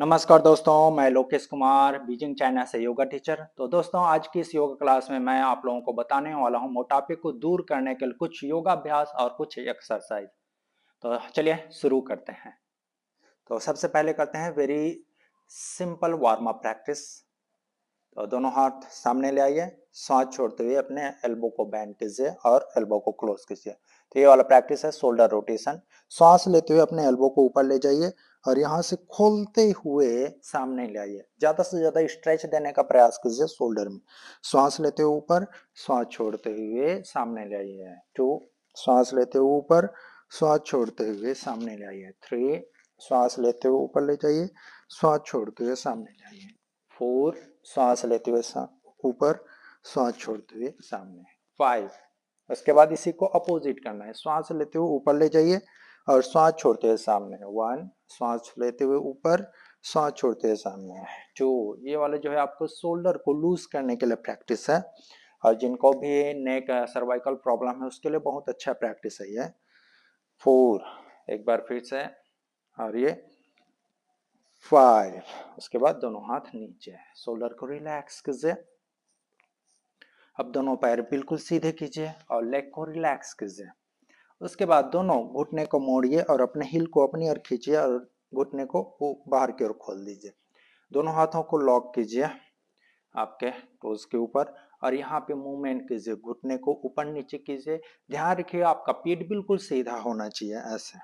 नमस्कार दोस्तों मैं लोकेश कुमार बीजिंग चाइना से योगा टीचर तो दोस्तों आज की इस योगा क्लास में मैं आप लोगों को बताने वाला हूँ मोटापे को दूर करने के लिए कुछ योगाभ्यास और कुछ एक्सरसाइज तो चलिए शुरू करते हैं तो सबसे पहले करते हैं very simple warm up practice तो दोनों हाथ सामने ले आइए सांस छोड़ते हुए अपने एल्बो को बैंड कीजिए और एल्बो को क्लोज कीजिए तो ये वाला प्रैक्टिस है शोल्डर रोटेशन सांस लेते हुए अपने एल्बो को ऊपर ले जाइए और यहाँ से खोलते हुए सामने ले आइए ज्यादा से ज्यादा स्ट्रेच देने का प्रयास कीजिए शोल्डर में श्वास लेते हुए ऊपर श्वास छोड़ते हुए सामने ले आइए टू श्वास लेते हुए ऊपर श्वास छोड़ते हुए सामने ले आइए थ्री श्वास लेते हुए ऊपर ले जाइए श्वास छोड़ते हुए सामने ले आइए फोर श्वास लेते हुए ऊपर श्वास छोड़ते हुए सामने फाइव उसके बाद इसी को अपोजिट करना है श्वास लेते हुए ऊपर ले जाइए और श्वास छोड़ते हैं सामने वन श्वास लेते हुए ऊपर श्वास छोड़ते हैं सामने जो ये वाले जो है आपको शोल्डर को लूज करने के लिए प्रैक्टिस है और जिनको भी नेक सर्वाइकल प्रॉब्लम है उसके लिए बहुत अच्छा प्रैक्टिस है ये फोर एक बार फिर से और ये फाइव उसके बाद दोनों हाथ नीचे शोल्डर को रिलैक्स कीजिए अब दोनों पैर बिल्कुल सीधे कीजिए और लेग को रिलैक्स कीजिए उसके बाद दोनों घुटने को मोड़िए और अपने हिल को अपनी ओर खींचिए और घुटने को बाहर की ओर खोल दीजिए दोनों हाथों को लॉक कीजिए आपके टोज के ऊपर और यहाँ पे मूवमेंट कीजिए घुटने को ऊपर नीचे कीजिए ध्यान रखिए आपका पेट बिल्कुल सीधा होना चाहिए ऐसे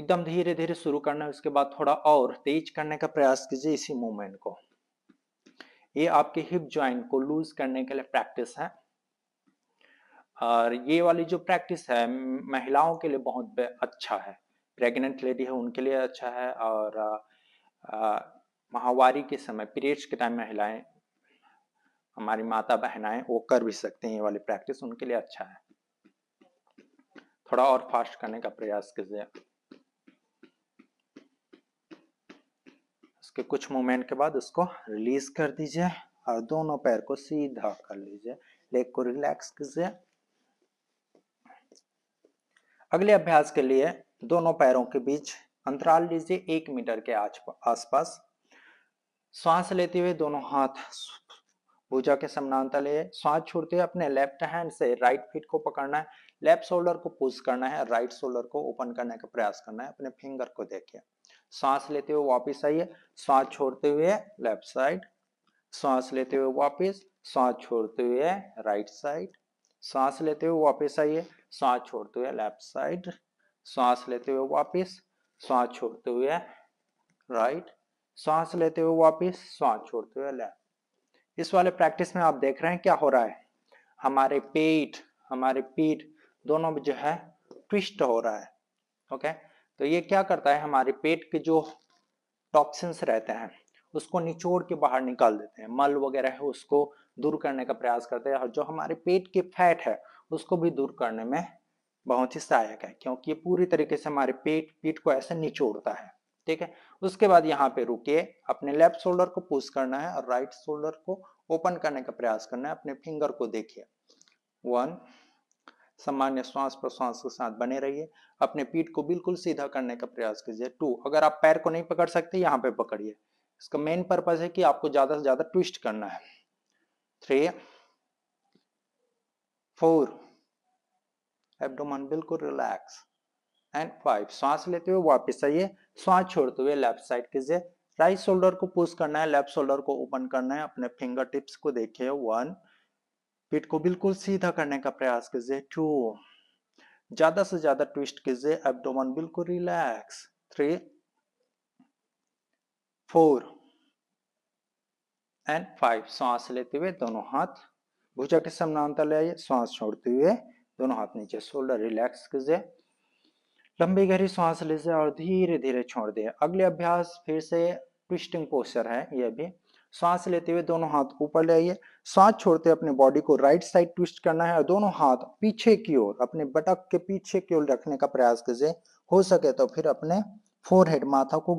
एकदम धीरे धीरे शुरू करना उसके बाद थोड़ा और तेज करने का प्रयास कीजिए इसी मूवमेंट को ये आपके हिप ज्वाइंट को लूज करने के लिए प्रैक्टिस है और ये वाली जो प्रैक्टिस है महिलाओं के लिए बहुत अच्छा है प्रेग्नेंट लेडी है उनके लिए अच्छा है और माहवारी के समय पीरियड्स के टाइम महिलाएं हमारी माता बहनाएं वो कर भी सकते हैं ये वाली प्रैक्टिस उनके लिए अच्छा है थोड़ा और फास्ट करने का प्रयास कीजिए उसके कुछ मोमेंट के बाद उसको रिलीज कर दीजिए और दोनों पैर को सीधा कर लीजिए लेग को रिलैक्स कीजिए अगले अभ्यास के लिए दोनों पैरों के बीच अंतराल लीजिए एक मीटर के आसपास श्वास लेते हुए दोनों हाथ भुजा के समानांतर लिए श्वास छोड़ते हुए अपने लेफ्ट हैंड से राइट फिट को पकड़ना है लेफ्ट शोल्डर को पुश करना है राइट शोल्डर को ओपन करने का प्रयास करना है अपने फिंगर को देखिए श्वास लेते हुए वापिस आइए श्वास छोड़ते हुए लेफ्ट साइड श्वास लेते हुए वापिस श्वास छोड़ते हुए राइट साइड सांस लेते हुए वापस आइए सांस छोड़ते हुए लेफ्ट साइड सांस लेते हुए वापस सांस छोड़ते हुए राइट सांस लेते हुए वापस सांस छोड़ते हुए लेफ्ट इस वाले प्रैक्टिस में आप देख रहे हैं क्या हो रहा है हमारे पेट हमारे पीट दोनों में जो है ट्विस्ट हो रहा है ओके तो ये क्या करता है हमारे पेट के जो टॉक्सिन्स रहते हैं उसको निचोड़ के बाहर निकाल देते हैं मल वगैरह है उसको दूर करने का प्रयास करते हैं और जो हमारे पेट के फैट है उसको भी दूर करने में बहुत ही सहायक है क्योंकि ये पूरी तरीके से हमारे पेट पीठ को ऐसे निचोड़ता है ठीक है उसके बाद यहाँ पे रुके अपने लेफ्ट शोल्डर को पुश करना है और राइट शोल्डर को ओपन करने का प्रयास करना है अपने फिंगर को देखिए वन सामान्य श्वास प्रश्वास के साथ बने रहिए अपने पीठ को बिल्कुल सीधा करने का प्रयास कीजिए टू अगर आप पैर को नहीं पकड़ सकते यहाँ पे पकड़िए इसका मेन पर्पज है कि आपको ज्यादा से ज्यादा ट्विस्ट करना है थ्री फोर एब्डोमन बिल्कुल रिलैक्स एंड फाइव सांस लेते हुए वापस आइए सांस छोड़ते हुए लेफ्ट साइड कीजिए राइट शोल्डर को पुश करना है लेफ्ट शोल्डर को ओपन करना है अपने फिंगर टिप्स को देखिए वन पीठ को बिल्कुल सीधा करने का प्रयास कीजिए टू ज्यादा से ज्यादा ट्विस्ट कीजिए एब्डोमन बिल्कुल relax three four and five सांस लेते हुए दोनों हाथ भुजा के समानांतर ले आइए सांस छोड़ते हुए दोनों हाथ नीचे शोल्डर रिलैक्स कीजिए लंबी गहरी सांस लीजिए और धीरे धीरे छोड़ दिए अगले अभ्यास फिर से ट्विस्टिंग पोस्चर है यह भी सांस लेते हुए दोनों हाथ ऊपर ले आइए सांस छोड़ते अपने बॉडी को राइट साइड ट्विस्ट करना है और दोनों हाथ पीछे की ओर अपने बटक के पीछे की ओर रखने का प्रयास कीजिए हो सके तो फिर अपने फोरहेड माथा को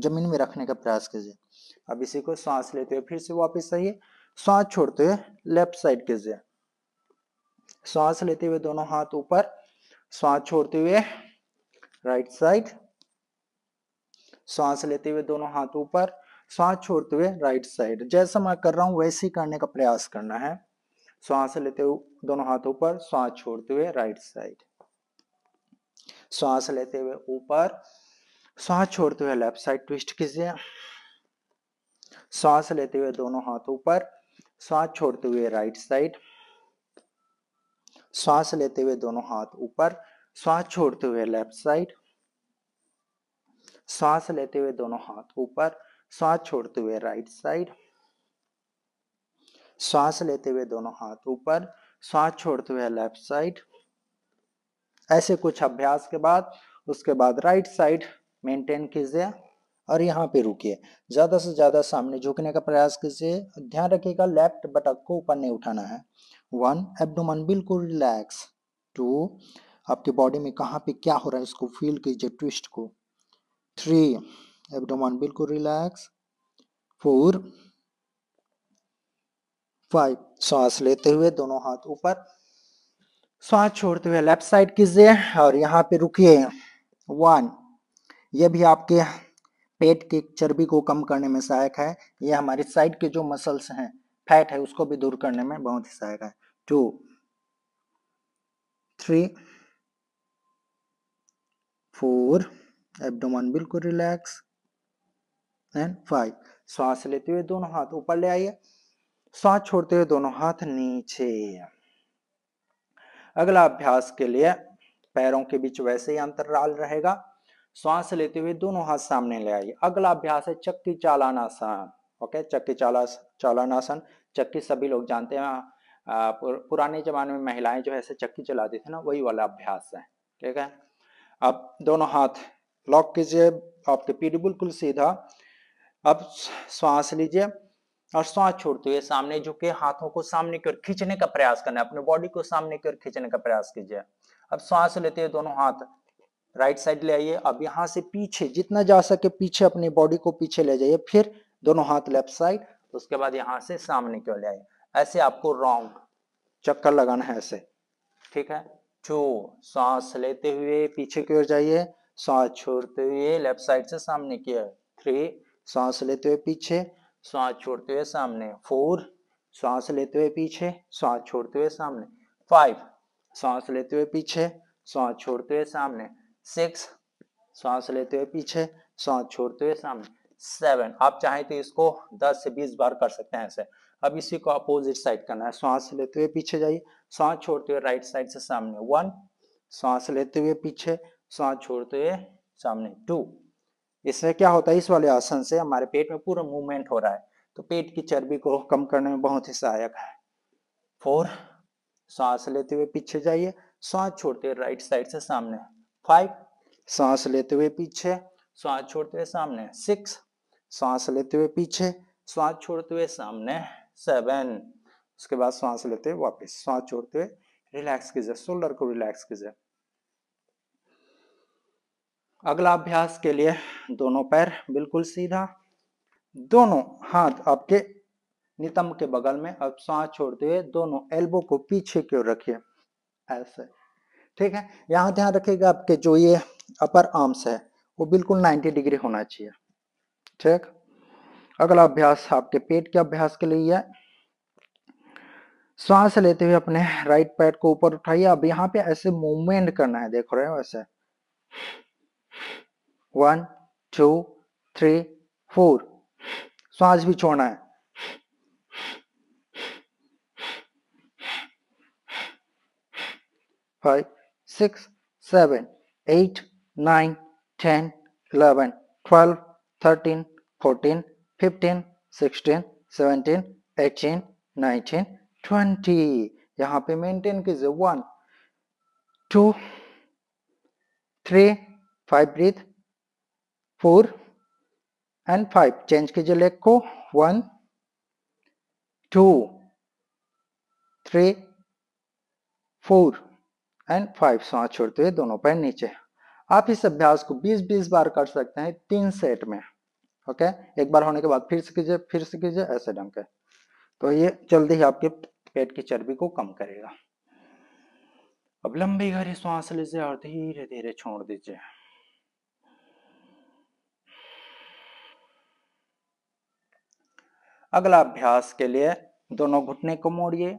जमीन में रखने का प्रयास कीजिए अब इसी को सांस लेते हुए फिर से वापस आइए सांस छोड़ते हुए लेफ्ट साइड कीजिए सांस लेते हुए दोनों हाथ ऊपर सांस छोड़ते हुए राइट साइड सांस लेते हुए दोनों हाथ ऊपर सांस छोड़ते हुए राइट साइड जैसा मैं कर रहा हूं वैसे ही करने का प्रयास करना है श्वास लेते हुए दोनों हाथ ऊपर श्वास छोड़ते हुए राइट साइड श्वास लेते हुए ऊपर सांस छोड़ते हुए लेफ्ट साइड ट्विस्ट कीजिए सांस लेते हुए दोनों हाथ ऊपर सांस छोड़ते हुए राइट साइड सांस लेते हुए दोनों हाथ ऊपर सांस छोड़ते हुए लेफ्ट साइड सांस लेते हुए दोनों हाथ ऊपर सांस छोड़ते हुए राइट साइड सांस लेते हुए दोनों हाथ ऊपर सांस छोड़ते हुए लेफ्ट साइड ऐसे कुछ अभ्यास के बाद उसके बाद राइट साइड मेंटेन कीजिए और यहाँ पे रुकिए ज़्यादा से ज़्यादा सामने झुकने का प्रयास कीजिए ध्यान रखिएगा लेफ्ट बटक को ऊपर नहीं उठाना है वन एबडोमन बिल्कुल रिलैक्स टू आपके बॉडी में कहाँ पे क्या हो रहा है इसको फील कीजिए ट्विस्ट को थ्री एबडोमन बिल्कुल रिलैक्स फोर फाइव सांस लेते हुए दोनों हाथ ऊपर सांस छोड़ते हुए लेफ्ट साइड कीजिए और यहाँ पे रुकिए वन यह भी आपके पेट की चर्बी को कम करने में सहायक है यह हमारे साइड के जो मसल्स हैं फैट है उसको भी दूर करने में बहुत ही सहायक है टू थ्री फोर एबडोमन बिल्कुल रिलैक्स एंड फाइव श्वास लेते हुए दोनों हाथ ऊपर ले आइए श्वास छोड़ते हुए दोनों हाथ नीचे अगला अभ्यास के लिए पैरों के बीच वैसे ही अंतराल रहेगा श्वास लेते हुए दोनों हाथ सामने ले आइए अगला अभ्यास है चक्की चालानासन ओके चक्की चाला चालानासन चक्की सभी लोग जानते हैं पुर, पुराने जमाने में महिलाएं जो ऐसे चक्की चलाती थी ना वही वाला अभ्यास है ठीक है अब दोनों हाथ लॉक कीजिए आपके पीठ बिल्कुल सीधा अब श्वास लीजिए और श्वास छोड़ते हुए सामने झुके हाथों को सामने की ओर खींचने का प्रयास करना है अपने बॉडी को सामने की ओर खींचने का प्रयास कीजिए अब श्वास लेते हुए दोनों हाथ राइट साइड ले आइए अब यहाँ से पीछे जितना जा सके पीछे अपनी बॉडी को पीछे ले जाइए फिर दोनों हाथ लेफ्ट साइड उसके बाद यहाँ से सामने की ओर ले आइए ऐसे आपको रॉन्ग चक्कर लगाना है ऐसे ठीक है टू सांस लेते हुए पीछे की ओर जाइए सांस छोड़ते हुए लेफ्ट साइड से सामने की ओर थ्री सांस लेते हुए पीछे सांस छोड़ते हुए सामने फोर सांस लेते हुए पीछे सांस छोड़ते हुए सामने फाइव सांस लेते हुए पीछे सांस छोड़ते हुए सामने सिक्स सांस लेते हुए पीछे सांस छोड़ते हुए सामने सेवन आप चाहें तो इसको दस से बीस बार कर सकते हैं ऐसे अब इसी को अपोजिट साइड करना है सांस लेते हुए पीछे जाइए सांस छोड़ते हुए राइट साइड से सामने वन सांस लेते हुए पीछे सांस छोड़ते हुए सामने टू इससे क्या होता है इस वाले आसन से हमारे पेट में पूरा मूवमेंट हो रहा है तो पेट की चर्बी को कम करने में बहुत ही सहायक है फोर सांस लेते हुए पीछे जाइए सांस छोड़ते हुए राइट साइड से सामने फाइव सांस लेते हुए पीछे सांस छोड़ते हुए सामने सिक्स सांस लेते हुए पीछे सांस छोड़ते हुए सामने सेवन उसके बाद सांस लेते हुए वापस सांस छोड़ते हुए रिलैक्स कीजिए शोल्डर को रिलैक्स कीजिए अगला अभ्यास के लिए दोनों पैर बिल्कुल सीधा दोनों हाथ आपके नितंब के बगल में अब सांस छोड़ते हुए दोनों एल्बो को पीछे की ओर रखिए ऐसे ठीक है यहाँ ध्यान रखिएगा आपके जो ये अपर आर्म्स है वो बिल्कुल 90 डिग्री होना चाहिए ठीक अगला अभ्यास आपके पेट के अभ्यास के लिए है श्वास लेते हुए अपने राइट पैर को ऊपर उठाइए अब यहाँ पे ऐसे मूवमेंट करना है देख रहे हो ऐसे वन टू थ्री फोर श्वास भी छोड़ना है five six, seven, eight, nine, ten, eleven, twelve, thirteen, fourteen, fifteen sixteen seventeen eighteen nineteen twenty यहाँ पे मेंटेन कीजिए one two three five breathe four and five change कीजिए लेग को one two three four and five सांस छोड़ते हुए दोनों पैर नीचे आप इस अभ्यास को 20-20 बार कर सकते हैं तीन सेट में ओके एक बार होने के बाद फिर से कीजिए फिर से कीजिए ऐसे ढंग के तो ये जल्दी ही आपके पेट की चर्बी को कम करेगा अब लंबी गहरी श्वास लीजिए और धीरे धीरे छोड़ दीजिए अगला अभ्यास के लिए दोनों घुटने को मोड़िए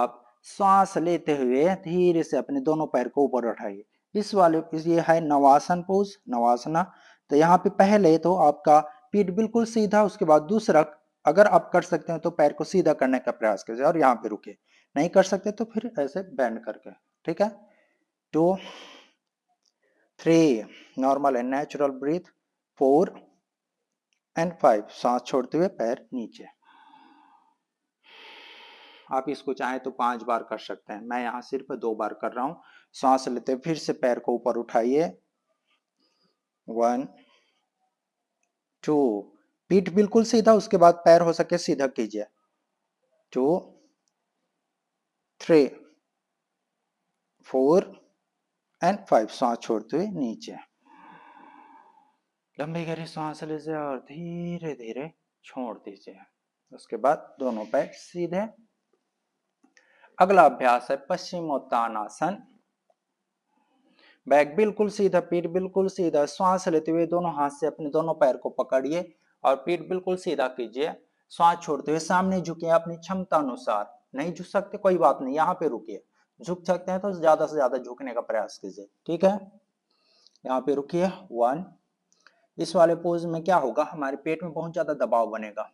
आप श्वास लेते हुए धीरे से अपने दोनों पैर को ऊपर उठाइए इस वाले ये है नवासन पोज नवासना तो यहाँ पे पहले तो आपका पीठ बिल्कुल सीधा उसके बाद दूसरा अगर आप कर सकते हैं तो पैर को सीधा करने का प्रयास कीजिए और यहाँ पे रुके नहीं कर सकते तो फिर ऐसे बैंड करके ठीक है two three normal and natural breath four and five सांस छोड़ते हुए पैर नीचे आप इसको चाहें तो पांच बार कर सकते हैं मैं यहाँ सिर्फ दो बार कर रहा हूँ सांस लेते फिर से पैर को ऊपर उठाइए वन टू पीठ बिल्कुल सीधा उसके बाद पैर हो सके सीधा कीजिए two three four and five सांस छोड़ते हुए नीचे लंबी गहरी सांस लीजिए और धीरे धीरे छोड़ दीजिए उसके बाद दोनों पैर सीधे अगला अभ्यास है पश्चिमोत्तानासन बैक बिल्कुल सीधा पीठ बिल्कुल सीधा श्वास लेते हुए दोनों हाथ से अपने दोनों पैर को पकड़िए और पीठ बिल्कुल सीधा कीजिए श्वास छोड़ते हुए सामने झुके अपनी क्षमता अनुसार नहीं झुक सकते कोई बात नहीं यहाँ पे रुकिए झुक सकते हैं तो ज्यादा से ज्यादा झुकने का प्रयास कीजिए ठीक है यहाँ पे रुकिए वन इस वाले पोज में क्या होगा हमारे पेट में बहुत ज्यादा दबाव बनेगा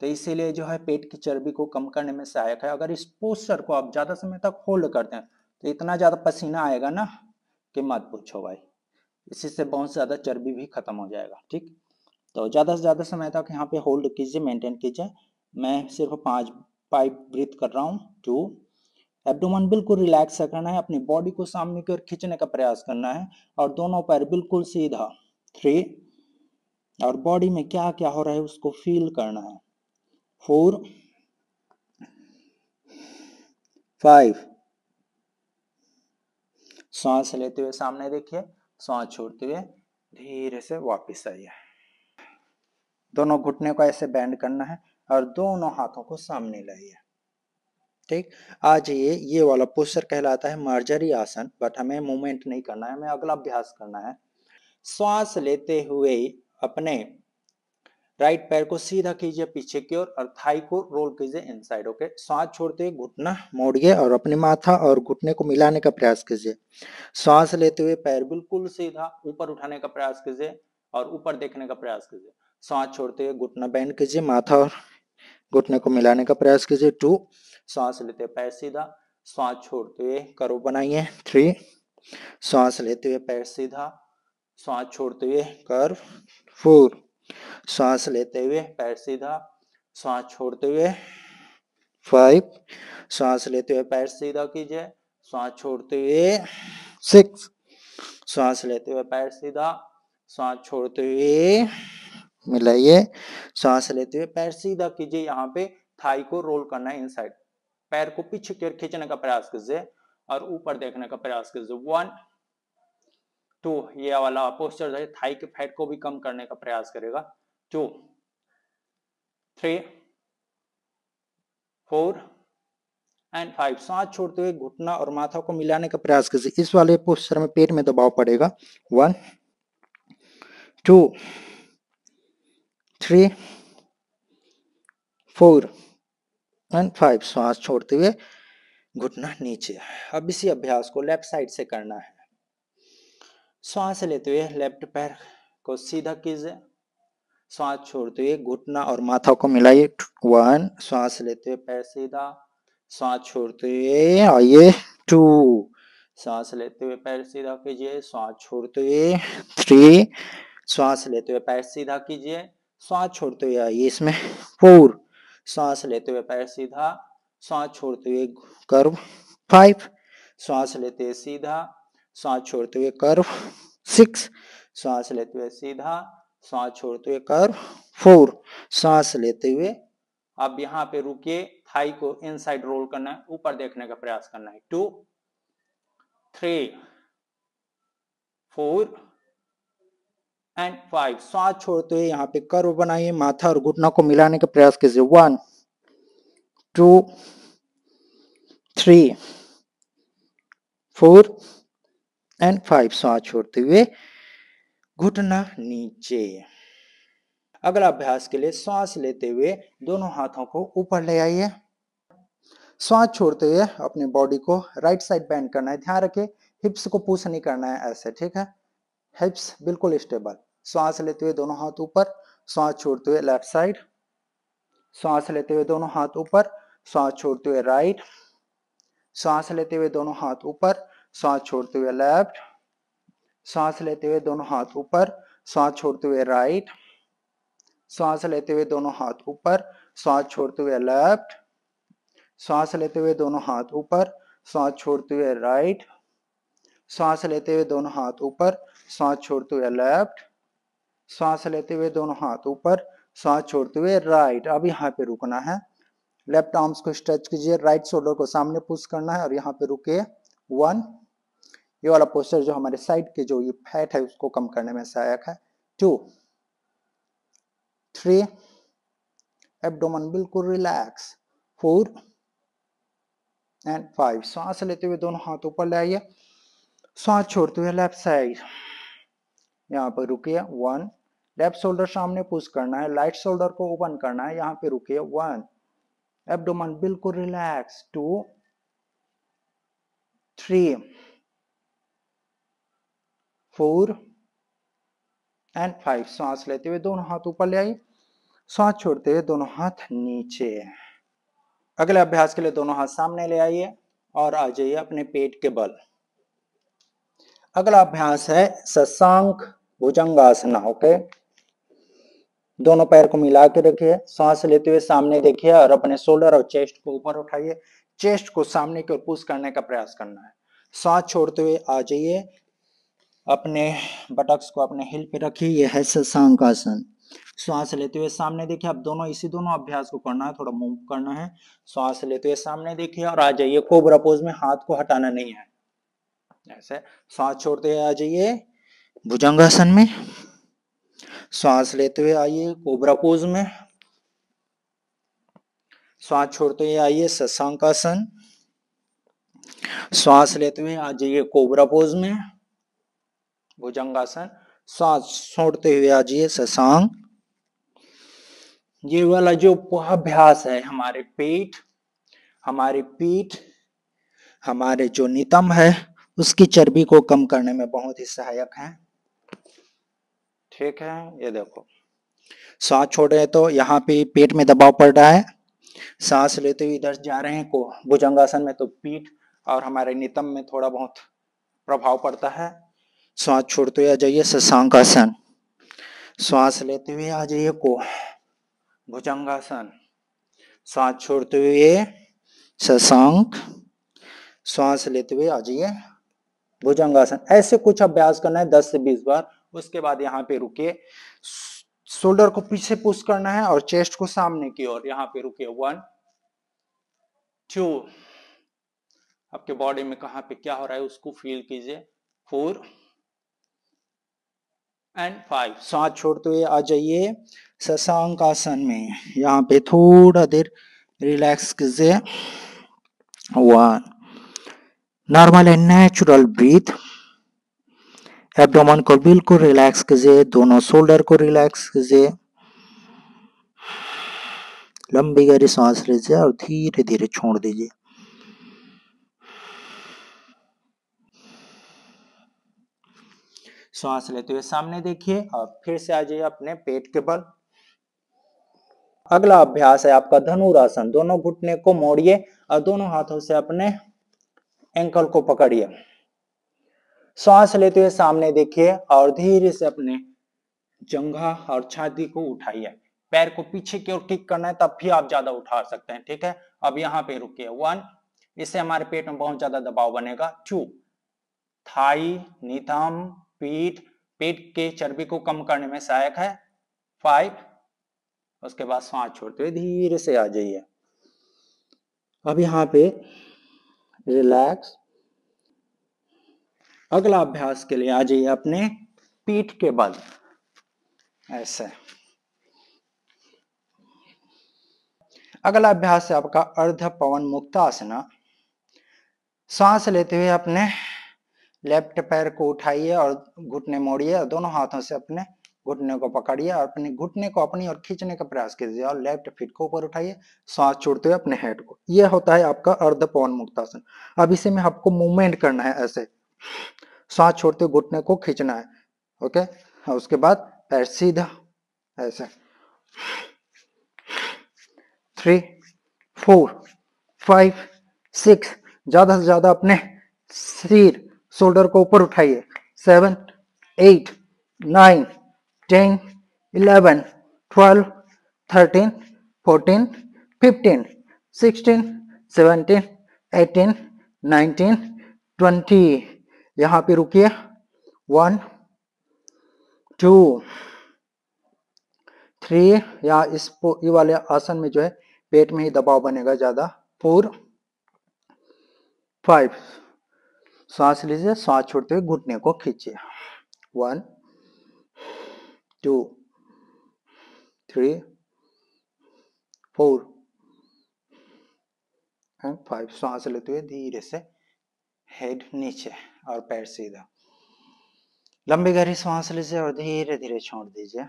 तो इसीलिए जो है पेट की चर्बी को कम करने में सहायक है अगर इस पोस्टर को आप ज़्यादा समय तक होल्ड करते हैं तो इतना ज़्यादा पसीना आएगा ना कि मत पूछो भाई इसी से बहुत ज़्यादा चर्बी भी खत्म हो जाएगा ठीक तो ज़्यादा से ज़्यादा समय तक यहाँ पे होल्ड कीजिए मेंटेन कीजिए मैं सिर्फ पांच पाइप ब्रीथ कर रहा हूँ टू एबडोमन बिल्कुल रिलैक्स करना है अपनी बॉडी को सामने की ओर खींचने का प्रयास करना है और दोनों पैर बिल्कुल सीधा थ्री और बॉडी में क्या क्या हो रहा है उसको फील करना है फोर फाइव सांस लेते हुए सामने देखिए सांस छोड़ते हुए धीरे से वापस आइए दोनों घुटने को ऐसे बैंड करना है और दोनों हाथों को सामने लाइए ठीक आज ये ये वाला पोस्टर कहलाता है मार्जरी आसन बट हमें मूवमेंट नहीं करना है हमें अगला अभ्यास करना है श्वास लेते हुए अपने राइट पैर को सीधा कीजिए पीछे की ओर और थाई को रोल कीजिए इन साइड ओके सांस छोड़ते हुए घुटना मोड़िए और अपने माथा और घुटने को मिलाने का प्रयास कीजिए सांस लेते हुए पैर बिल्कुल सीधा ऊपर उठाने का प्रयास कीजिए और ऊपर देखने का प्रयास कीजिए सांस छोड़ते हुए घुटना बैंड कीजिए माथा और घुटने को मिलाने का प्रयास कीजिए टू सांस लेते पैर सीधा सांस छोड़ते हुए करो बनाइए थ्री सांस लेते हुए पैर सीधा सांस छोड़ते हुए कर्व फोर सांस लेते हुए पैर सीधा सांस छोड़ते हुए फाइव सांस लेते हुए पैर सीधा कीजिए सांस छोड़ते हुए सिक्स सांस लेते हुए पैर सीधा सांस छोड़ते हुए मिलाइए सांस लेते हुए पैर सीधा कीजिए यहाँ पे थाई को रोल करना है इनसाइड पैर को पीछे की ओर खींचने का प्रयास कीजिए और ऊपर देखने का प्रयास कीजिए वन टू ये वाला पोस्टर थाई के फैट को भी कम करने का प्रयास करेगा two three four and five सांस छोड़ते हुए घुटना और माथा को मिलाने का प्रयास कीजिए इस वाले पोस्टर में पेट में दबाव पड़ेगा one two three four and five सांस छोड़ते हुए घुटना नीचे अब इसी अभ्यास को लेफ्ट साइड से करना है सांस लेते हुए लेफ्ट पैर को सीधा कीजिए श्वास छोड़ते हुए घुटना और माथा को मिलाइए वन श्वास लेते हुए पैर सीधा श्वास छोड़ते हुए आइए टू श्वास लेते हुए पैर सीधा कीजिए श्वास छोड़ते हुए थ्री श्वास लेते हुए पैर सीधा कीजिए श्वास छोड़ते हुए आइए इसमें फोर श्वास लेते हुए पैर सीधा श्वास छोड़ते हुए कर्व फाइव श्वास लेते हुए सीधा श्वास छोड़ते हुए कर्व सिक्स श्वास लेते हुए सीधा सांस छोड़ते हुए कर फोर सांस लेते हुए अब यहाँ पे रुके थाई को इनसाइड रोल करना है ऊपर देखने का प्रयास करना है two three four and five सांस छोड़ते हुए यहां पे कर्व बनाइए माथा और घुटना को मिलाने का प्रयास कीजिए one two three four and five सांस छोड़ते हुए घुटना नीचे अगला अभ्यास के लिए श्वास लेते हुए दोनों हाथों को ऊपर ले आइए श्वास छोड़ते हुए अपने बॉडी को राइट साइड बैंड करना है ध्यान रखे हिप्स को पुश नहीं करना है ऐसे ठीक है हिप्स बिल्कुल स्टेबल श्वास लेते हुए दोनों हाथ ऊपर श्वास छोड़ते हुए लेफ्ट साइड श्वास लेते हुए दोनों हाथ ऊपर श्वास छोड़ते हुए राइट श्वास लेते हुए दोनों हाथ ऊपर श्वास छोड़ते हुए लेफ्ट सांस लेते हुए दोनों हाथ ऊपर सांस छोड़ते हुए राइट सांस लेते हुए दोनों हाथ ऊपर सांस छोड़ते हुए लेफ्ट सांस लेते हुए दोनों हाथ ऊपर सांस छोड़ते हुए राइट सांस लेते हुए दोनों हाथ ऊपर सांस छोड़ते हुए लेफ्ट सांस लेते हुए दोनों हाथ ऊपर सांस छोड़ते हुए राइट अब यहाँ पे रुकना है लेफ्ट आर्म्स को स्ट्रेच कीजिए राइट शोल्डर को सामने पुश करना है और यहाँ पे रुके वन ये वाला पोस्टर जो हमारे साइड के जो ये फैट है उसको कम करने में सहायक है टू थ्री एब्डोमन बिल्कुल रिलैक्स फोर एंड फाइव सांस लेते हुए दोनों हाथ ऊपर ले आइए सांस छोड़ते हुए लेफ्ट साइड यहाँ पर रुकिए वन लेफ्ट शोल्डर सामने पुश करना है राइट शोल्डर को ओपन करना है यहाँ पे रुकिए वन एब्डोमन बिल्कुल relax two three four and five सांस लेते हुए दोनों हाथ ऊपर ले आई सांस छोड़ते हुए दोनों हाथ नीचे अगले अभ्यास के लिए दोनों हाथ सामने ले आइए और आ जाइए अपने पेट के बल अगला अभ्यास है ससांक भुजंगासना ओके दोनों पैर को मिला के रखिए सांस लेते हुए सामने देखिए और अपने शोल्डर और चेस्ट को ऊपर उठाइए चेस्ट को सामने की ओर पुश करने का प्रयास करना है सांस छोड़ते हुए आ जाइए अपने बटक्स को अपने हिल पे रखिए यह है शशांक आसन श्वास लेते हुए सामने देखिए आप दोनों इसी दोनों अभ्यास को करना है थोड़ा मूव करना है श्वास लेते हुए सामने देखिए और आ जाइए कोबरा पोज में हाथ को हटाना नहीं है ऐसे श्वास छोड़ते हुए आ जाइए भुजंगासन में श्वास लेते हुए आइए कोबरा पोज में श्वास छोड़ते हुए आइए शशांकासन श्वास लेते हुए आ जाइए कोबरा पोज में भुजंगासन सांस छोड़ते हुए आजिए जाइए ये वाला जो अभ्यास है हमारे पेट हमारे पीठ हमारे जो नितम है उसकी चर्बी को कम करने में बहुत ही सहायक है ठीक है ये देखो सांस रहे तो यहाँ पे पेट में दबाव पड़ रहा है सांस लेते हुए इधर जा रहे हैं को भुजंगासन में तो पीठ और हमारे नितम में थोड़ा बहुत प्रभाव पड़ता है श्वास छोड़ते तो हुए आ जाइए शशांकासन श्वास लेते हुए आ जाइए को भुजंगासन श्वास छोड़ते हुए शशांक श्वास लेते हुए आ जाइए भुजंगासन ऐसे कुछ अभ्यास करना है दस से बीस बार उसके बाद यहाँ पे रुके शोल्डर को पीछे पुश करना है और चेस्ट को सामने की ओर यहाँ पे रुके वन टू आपके बॉडी में कहा पे क्या हो रहा है उसको फील कीजिए फोर एंड फाइव सांस छोड़ते हुए आ जाइए ससांग आसन में यहाँ पे थोड़ा देर रिलैक्स कीजिए one normal and natural breath abdomen को बिल्कुल रिलैक्स कीजिए दोनों शोल्डर को रिलैक्स कीजिए लंबी गहरी सांस लीजिए और धीरे धीरे छोड़ दीजिए श्वास लेते हुए सामने देखिए और फिर से आ जाइए अपने पेट के बल अगला अभ्यास है आपका धनुरासन दोनों घुटने को मोड़िए और दोनों हाथों से अपने एंकल को पकड़िए श्वास लेते हुए सामने देखिए और धीरे से अपने जंघा और छाती को उठाइए पैर को पीछे की ओर किक करना है तब भी आप ज्यादा उठा सकते हैं ठीक है अब यहाँ पे रुकिए वन इससे हमारे पेट में बहुत ज्यादा दबाव बनेगा टू थाई नितम पीठ पेट के चर्बी को कम करने में सहायक है फाइव उसके बाद सांस छोड़ते हुए धीरे से आ जाइए अब यहां पे रिलैक्स अगला अभ्यास के लिए आ जाइए अपने पीठ के बल ऐसे अगला अभ्यास है आपका अर्ध पवन आसना सांस लेते हुए अपने लेफ्ट पैर को उठाइए और घुटने मोड़िए और दोनों हाथों से अपने घुटने को पकड़िए और अपने घुटने को अपनी और खींचने का प्रयास कीजिए और लेफ्ट फिट को ऊपर उठाइए सांस छोड़ते हुए अपने हेड को यह होता है आपका अर्ध पवन मुक्तासन अब इसे में आपको मूवमेंट करना है ऐसे सांस छोड़ते हुए घुटने को खींचना है ओके और उसके बाद पैर सीधा ऐसे थ्री फोर फाइव सिक्स ज्यादा से ज्यादा अपने शरीर शोल्डर को ऊपर उठाइए seven eight nine ten eleven twelve thirteen fourteen fifteen sixteen seventeen eighteen nineteen twenty यहाँ पे रुकिए वन टू थ्री या इस ये वाले आसन में जो है पेट में ही दबाव बनेगा ज़्यादा फोर फाइव सांस लीजिए सांस छोड़ते हुए घुटने को खींचिए one two three four and five सांस लेते हुए धीरे से हेड नीचे और पैर सीधा लंबी गहरी सांस लीजिए और धीरे धीरे छोड़ दीजिए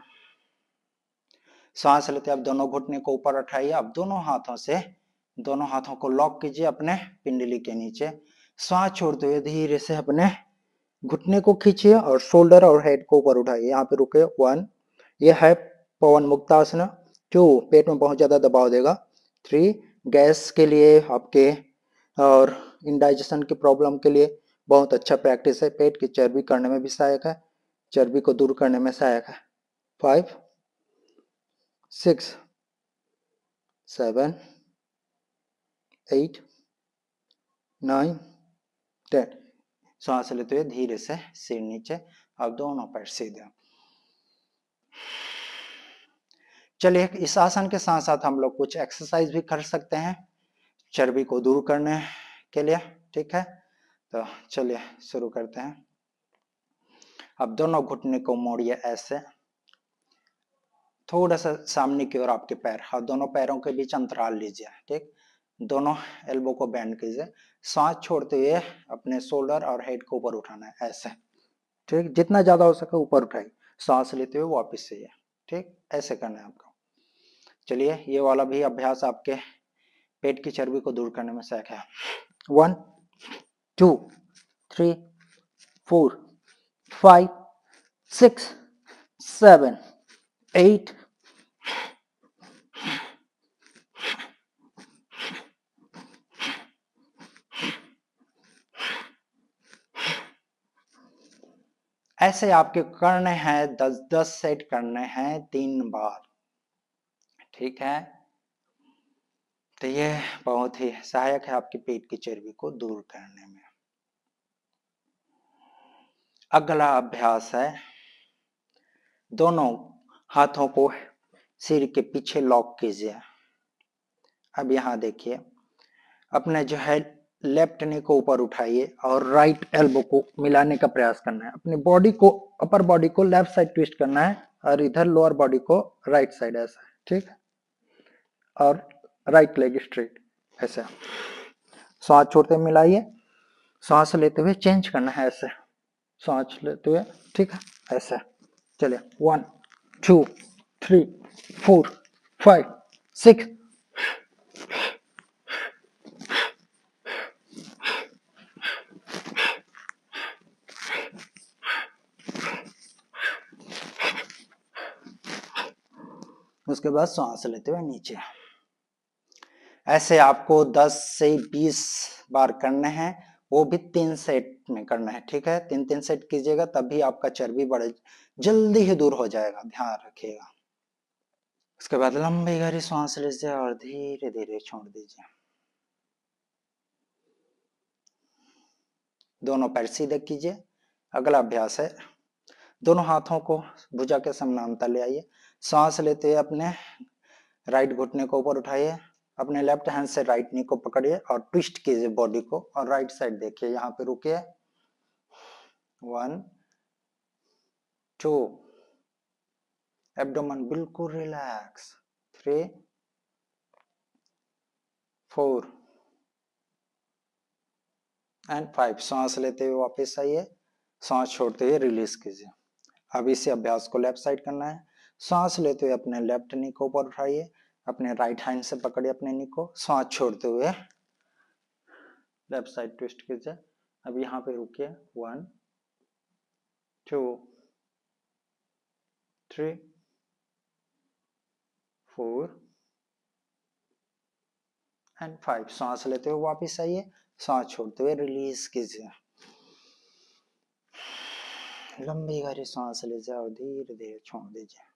सांस लेते आप दोनों घुटने को ऊपर उठाइए अब दोनों हाथों से दोनों हाथों को लॉक कीजिए अपने पिंडली के नीचे सांस छोड़ते हुए धीरे से अपने घुटने को खींचिए और शोल्डर और हेड को ऊपर उठाइए यहाँ पे रुके वन ये है पवन मुक्तासन टू पेट में बहुत ज्यादा दबाव देगा थ्री गैस के लिए आपके और इनडाइजेशन की प्रॉब्लम के लिए बहुत अच्छा प्रैक्टिस है पेट की चर्बी करने में भी सहायक है चर्बी को दूर करने में सहायक है five six seven eight nine स्टेट श्वास लेते हुए धीरे से सिर नीचे अब दोनों पैर सीधे चलिए इस आसन के साथ साथ हम लोग कुछ एक्सरसाइज भी कर सकते हैं चर्बी को दूर करने के लिए ठीक है तो चलिए शुरू करते हैं अब दोनों घुटने को मोड़िए ऐसे थोड़ा सा सामने की ओर आपके पैर और दोनों पैरों के बीच अंतराल लीजिए ठीक दोनों एल्बो को बैंड कीजिए सांस छोड़ते हुए अपने शोल्डर और हेड को ऊपर उठाना है ऐसे ठीक जितना ज्यादा हो सके ऊपर उठाइए सांस लेते हुए वापस से ये ठीक ऐसे करना है आपको चलिए ये वाला भी अभ्यास आपके पेट की चर्बी को दूर करने में सहायक है one two three four five six seven eight ऐसे आपके करने हैं दस दस सेट करने हैं तीन बार ठीक है तो ये बहुत ही सहायक है आपके पेट की चर्बी को दूर करने में अगला अभ्यास है दोनों हाथों को सिर के पीछे लॉक कीजिए अब यहां देखिए अपने जो है लेफ्ट ने को ऊपर उठाइए और राइट right एल्बो को मिलाने का प्रयास करना है अपनी बॉडी को अपर बॉडी को लेफ्ट साइड ट्विस्ट करना है और इधर लोअर बॉडी को राइट right साइड ऐसा ठीक और राइट लेग स्ट्रेट ऐसे सांस छोड़ते मिलाइए सांस लेते हुए चेंज करना है ऐसे सांस लेते हुए ठीक है ऐसे चलिए one two three four five six उसके बाद सांस लेते हुए नीचे ऐसे आपको 10 से 20 बार करने हैं वो भी तीन सेट में करना है ठीक है तीन तीन सेट कीजिएगा तभी आपका चर्बी बढ़े जल्दी ही दूर हो जाएगा ध्यान रखिएगा उसके बाद लंबी गहरी सांस लीजिए और धीरे धीरे छोड़ दीजिए दोनों पैर सीधे कीजिए अगला अभ्यास है दोनों हाथों को भुजा के समानांतर ले आइए सांस लेते हैं अपने राइट घुटने को ऊपर उठाइए अपने लेफ्ट हैंड से राइट नी को पकड़िए और ट्विस्ट कीजिए बॉडी को और राइट साइड देखिए यहाँ पे रुकिए वन टू एब्डोमन बिल्कुल relax three four and five सांस लेते हुए वापस आइए सांस छोड़ते हुए रिलीज कीजिए अब इसी अभ्यास को लेफ्ट साइड करना है सांस लेते हुए अपने लेफ्ट नी को ऊपर उठाइए अपने राइट हैंड से पकड़िए अपने नी को सांस छोड़ते हुए लेफ्ट साइड ट्विस्ट कीजिए अब यहाँ पे रुकिए one two three four and five सांस लेते हुए वापस आइए सांस छोड़ते हुए रिलीज कीजिए लंबी गहरी सांस लीजिए और धीरे धीरे छोड़ दीजिए